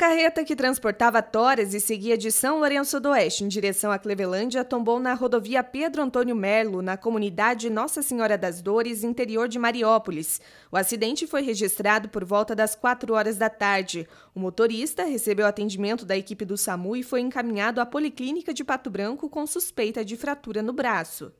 carreta que transportava toras e seguia de São Lourenço do Oeste em direção a Clevelândia tombou na rodovia Pedro Antônio Merlo, na comunidade Nossa Senhora das Dores, interior de Mariópolis. O acidente foi registrado por volta das 4 horas da tarde. O motorista recebeu atendimento da equipe do SAMU e foi encaminhado à Policlínica de Pato Branco com suspeita de fratura no braço.